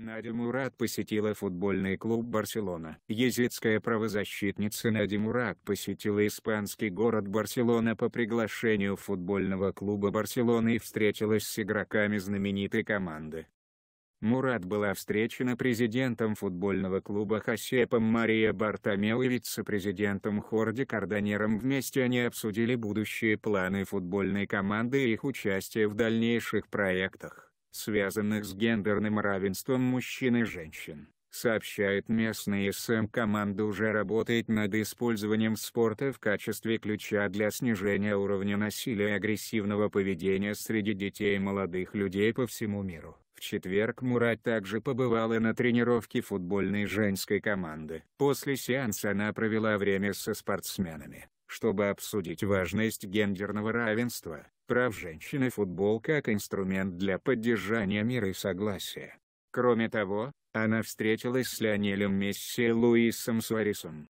Надя Мурат посетила футбольный клуб «Барселона». Езидская правозащитница Надя Мурат посетила испанский город Барселона по приглашению футбольного клуба «Барселона» и встретилась с игроками знаменитой команды. Мурат была встречена президентом футбольного клуба Хасепом Мария Бартомео и вице-президентом Хорди Карданером. Вместе они обсудили будущие планы футбольной команды и их участие в дальнейших проектах связанных с гендерным равенством мужчин и женщин, сообщает местный СМ команда уже работает над использованием спорта в качестве ключа для снижения уровня насилия и агрессивного поведения среди детей и молодых людей по всему миру. В четверг Мурат также побывала на тренировке футбольной женской команды. После сеанса она провела время со спортсменами, чтобы обсудить важность гендерного равенства, прав женщин и футбол как инструмент для поддержания мира и согласия. Кроме того, она встретилась с Леонелем Месси и Луисом Суаресом,